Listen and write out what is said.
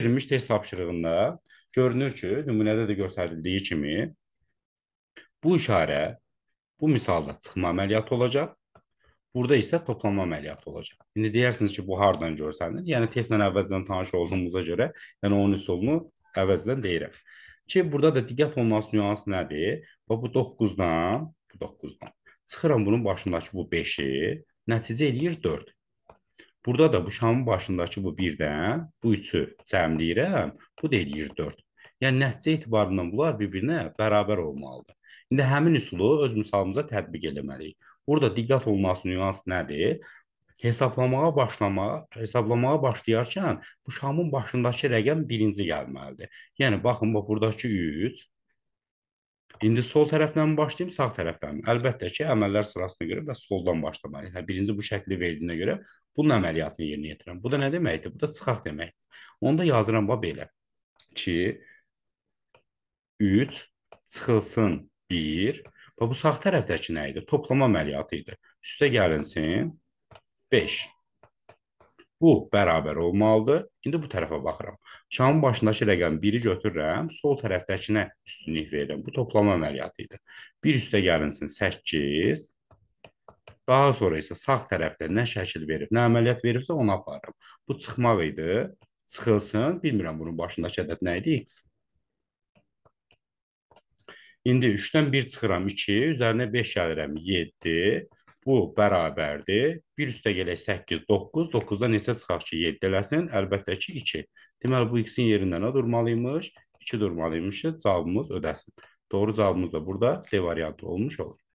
verilmiş test tapşırığında görünür ki, nümunədə də göstərildiyi kimi bu işarə bu misalda çıxma əməliyyatı olacaq. Burada isə toplama əməliyyatı olacaq. İndi deyirsiniz ki, bu hardan görsənilir? Yəni testlə əvvəzdən tanış olduğumuza görə, yəni onun üsulunu əvvəzdən deyirəm. Ki, burada da diqqət olunması nüans nədir? Və bu 9-dan, bu 9-dan çıxıram bunun başındakı bu 5-i, nəticə eləyir 4. Burada da bu şamın başındakı bu 1-dən bu 3-ü cəmləyirəm, bu da eləyir 4. Yəni nəticə etibarından bunlar bir-birinə bərabər olmalıdır. İndi həmin üsulu öz misalımıza tətbiq etməliyik. Burada diqqət olması nüans nədir? Hesablamağa başlama, hesablamağa başlayarkən bu şamın başındakı rəqəm birinci gəlməlidir. Yəni baxın bax burdakı 3 İndi sol tərəfdən başlayım, sağ tərəfdən. Əlbəttə ki, əməllər sırasına görə və soldan başlamalıyıq. Hə birinci bu şəkli verdiyinə görə Bunun əməliyyatını yerinə yetirəm. Bu da nə deməkdir? Bu da çıxaq deməkdir. Onda yazıram va belə. 2 3 çıxılsın 1 və bu sağ tərəfdəki nə idi? Toplama əməliyyatı idi. Üstə gəlinsin 5. Bu bərabər olmalıdır. İndi bu tərəfə baxıram. Şamın başındakı rəqəm 1-i götürürəm, sol tərəfdəkinə üstünlük verirəm. Bu toplama əməliyyatı idi. 1 üstə gəlinsin 8, Daha sonra isə sağ tərəfdə nə şəkil verib, nə əməliyyat veribsə onu aparıram. Bu çıxmaq idi. Çıxılsın. Bilmirəm bunun başındakı ədəd nə idi? X. İndi 3-dən 1 çıxıram 2, üzərinə 5 gəlirəm 7. Bu bərabərdir. 1 üstə gələk 8, 9. 9-dan neçə çıxaq ki, 7 eləsin? Əlbəttə ki, 2. Deməli, bu x-in yerində nə durmalıymış? 2 durmalıymış ki, cavabımız ödəsin. Doğru cavabımız da burada D variantı olmuş olur.